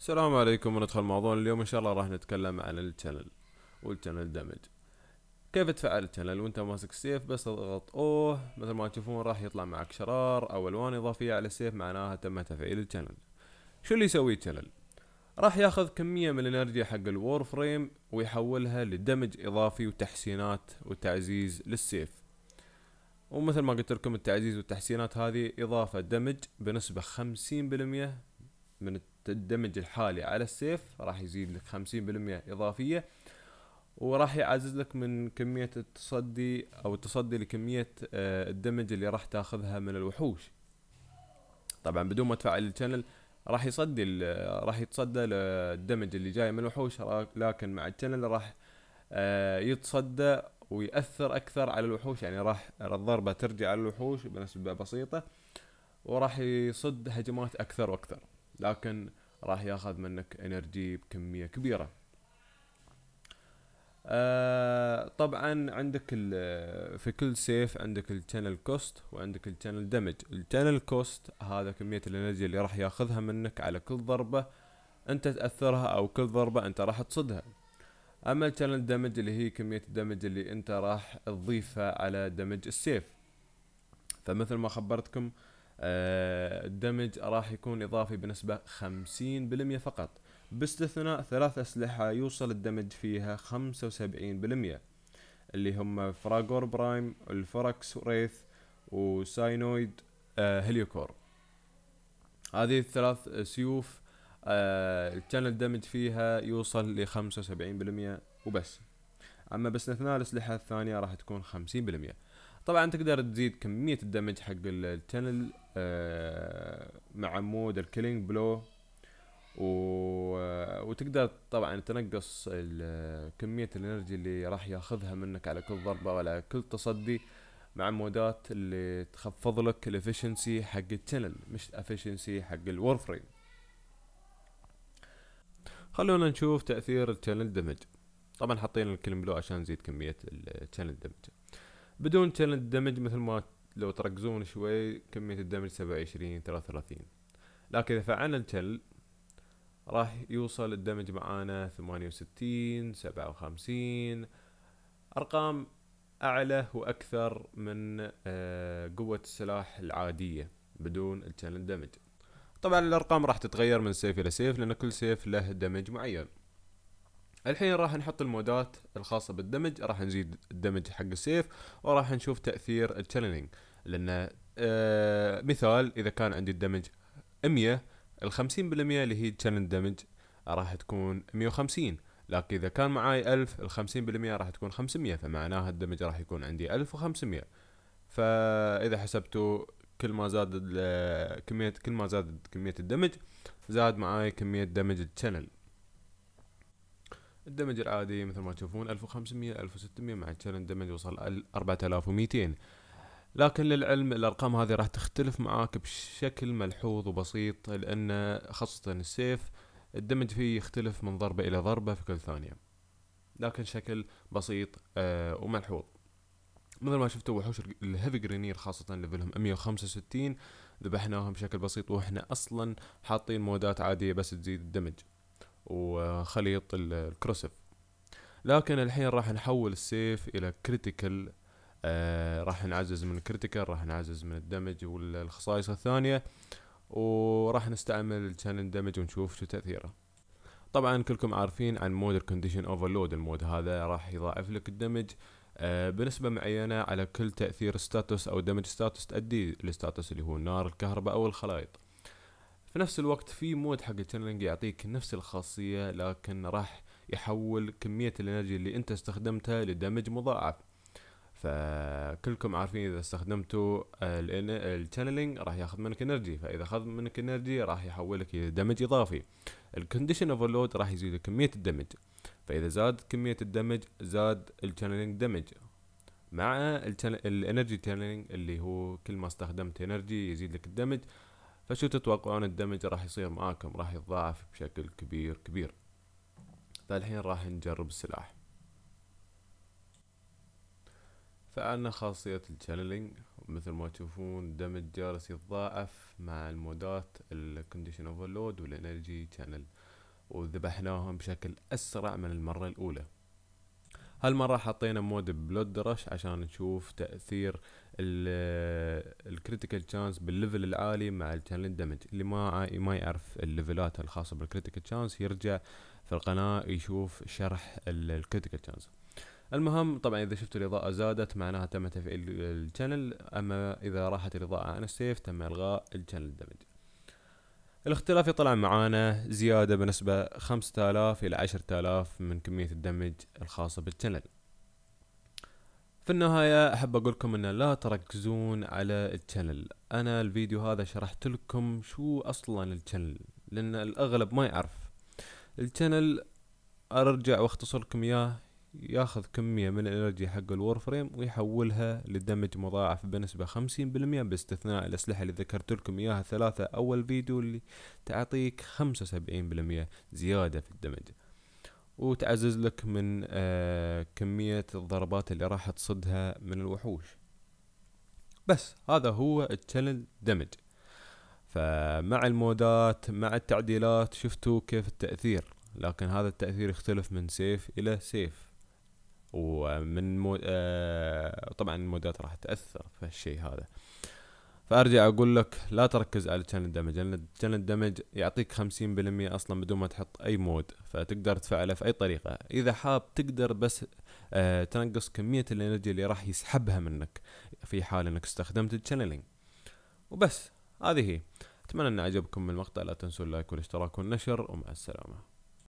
السلام عليكم وندخل موضوعنا اليوم ان شاء الله راح نتكلم عن التشانل والتشانل دامج كيف تفعل التشانل وانت ماسك السيف بس تضغط اوه مثل ما تشوفون راح يطلع معك شرار او الوان اضافيه على السيف معناها تم تفعيل التشانل شو اللي يسوي التشانل راح ياخذ كمية من الانرجي حق الوور فريم ويحولها لدمج اضافي وتحسينات وتعزيز للسيف ومثل ما قلت لكم التعزيز والتحسينات هذه اضافة دمج بنسبة خمسين بالمية من الدمج الحالي على السيف راح يزيد لك خمسين بالمية إضافية وراح يعزز لك من كمية التصدي أو التصدي لكمية آه، الدمج اللي راح تاخذها من الوحوش طبعا بدون ما تفعل الشانل راح يصدي راح يتصدى للدمج اللي جاي من الوحوش لكن مع الشانل راح آه، يتصدى ويأثر أكثر على الوحوش يعني راح الضربة ترجع على الوحوش بنسبة بسيطة وراح يصد هجمات أكثر وأكثر لكن راح ياخذ منك انرجي بكميه كبيره آه طبعا عندك في كل سيف عندك التشانل كوست وعندك التشانل دمج التشانل كوست هذا كميه الانرجي اللي راح ياخذها منك على كل ضربه انت تاثرها او كل ضربه انت راح تصدها اما التشانل دمج اللي هي كميه الدمج اللي انت راح تضيفها على دمج السيف فمثل ما خبرتكم آه آه، الدمج راح يكون إضافي بنسبة 50% فقط باستثناء ثلاث أسلحة يوصل الدمج فيها 75% اللي هم فراغور برايم الفركس ريث وساينويد هليوكور آه، هذه الثلاث سيوف آه، كان الدمج فيها يوصل ل 75% وبس اما باستثناء الاسلحه الثانيه راح تكون 50% طبعا تقدر تزيد كميه الدمج حق التنل آه، مع عمود الكيلينج بلو و... وتقدر طبعا تنقص كميه الانرجي اللي راح ياخذها منك على كل ضربه وعلى كل تصدي مع مودات اللي تخفض لك الافشنسي حق التنل مش الافشنسي حق الور فريم خلونا نشوف تاثير التنل دمج طبعا حطينا الكلينج بلو عشان نزيد كميه التنل دمج بدون تشالنج دمج مثل ما لو تركزون شوي كمية الدمج سبعة وعشرين ثلاثة وثلاثين لكن إذا فعلنا الجل راح يوصل الدمج معانا ثمانية وستين سبعة وخمسين أرقام أعلى وأكثر من آه، قوة السلاح العادية بدون التشالنج دمج طبعا الأرقام راح تتغير من سيف إلى سيف لأن كل سيف له دمج معين الحين راح نحط المودات الخاصة بالدمج راح نزيد الدمج حق السيف وراح نشوف تأثير التشنلينج لأن آه مثال إذا كان عندي الدمج 100 ال 50% اللي هي تشنل دمج راح تكون 150 لكن إذا كان معاي 1000 ال 50% راح تكون 500 فمعناها الدمج راح يكون عندي 1500 فإذا حسبتوا كل ما زاد آه، كمية كل ما زادت كمية الدمج زاد معاي كمية دمج التشنل الدمج العادي مثل ما تشوفون 1500 1600 مع التشالنج دمج وصل 4200 لكن للعلم الارقام هذه راح تختلف معاك بشكل ملحوظ وبسيط لان خاصة السيف الدمج فيه يختلف من ضربة الى ضربة في كل ثانية لكن شكل بسيط آه، وملحوظ مثل ما شفتوا وحوش الهيفي جرينير خاصة ليفلهم 165 ذبحناهم بشكل بسيط واحنا اصلا حاطين مودات عادية بس تزيد الدمج وخليط الكروسف لكن الحين راح نحول السيف الى كريتيكال آه راح نعزز من الكريتيكال راح نعزز من الدمج والخصائص الثانيه وراح نستعمل الشانل دمج ونشوف شو تاثيره طبعا كلكم عارفين عن مود الكونديشن اوفرلود المود هذا راح يضاعف لك الدمج آه بنسبة معينة على كل تأثير ستاتوس أو دمج ستاتوس تأدي لستاتوس اللي هو النار الكهرباء أو الخلايط في نفس الوقت في مود حق التشنلينج يعطيك نفس الخاصية لكن راح يحول كمية الانرجي اللي انت استخدمتها لدمج مضاعف فكلكم عارفين اذا استخدمتوا التشانلينج راح ياخذ منك انرجي فاذا اخذ منك انرجي راح يحولك الى دمج اضافي الكونديشن لود راح يزيد كميه الدمج فاذا زاد كميه الدمج زاد التشانلينج دمج مع الانرجي تشانلينج اللي هو كل ما استخدمت انرجي يزيد لك الدمج فشو تتوقعون الدمج راح يصير معاكم راح يتضاعف بشكل كبير كبير فالحين راح نجرب السلاح فعلنا خاصية الشانلينج مثل ما تشوفون الدمج جالس يتضاعف مع المودات الكونديشن اوفرلود والانرجي شانل وذبحناهم بشكل اسرع من المرة الاولى هالمرة حطينا مود بلود رش عشان نشوف تأثير الكريتيكال تشانس بالليفل العالي مع التشالنج دامج اللي ما ما يعرف الليفلات الخاصة بالكريتيكال تشانس يرجع في القناة يشوف شرح الكريتيكال تشانس المهم طبعا اذا شفت الاضاءة زادت معناها تم تفعيل التشانل اما اذا راحت الاضاءة عن السيف تم الغاء التشانل دامج الاختلاف يطلع معانا زيادة بنسبة 5000 إلى 10000 من كمية الدمج الخاصة بالشنل في النهاية أحب أقول لكم أن لا تركزون على الشانل أنا الفيديو هذا شرحت لكم شو أصلا الشانل لأن الأغلب ما يعرف الشانل أرجع وأختصر لكم إياه ياخذ كمية من الانرجي حق الور فريم ويحولها لدمج مضاعف بنسبة خمسين بالمية باستثناء الاسلحة اللي ذكرت لكم اياها ثلاثة اول فيديو اللي تعطيك خمسة وسبعين بالمية زيادة في الدمج وتعزز لك من آه كمية الضربات اللي راح تصدها من الوحوش بس هذا هو التشالنج دمج فمع المودات مع التعديلات شفتوا كيف التأثير لكن هذا التأثير يختلف من سيف إلى سيف ومن مو... آه طبعا المودات راح تاثر في الشيء هذا فارجع اقول لك لا تركز على الشانل الدمج لان الشانل الدمج يعطيك 50% اصلا بدون ما تحط اي مود فتقدر تفعله في اي طريقه اذا حاب تقدر بس آه تنقص كميه الانرجي اللي راح يسحبها منك في حال انك استخدمت التشانلينج وبس هذه هي اتمنى ان عجبكم المقطع لا تنسوا اللايك والاشتراك والنشر ومع السلامه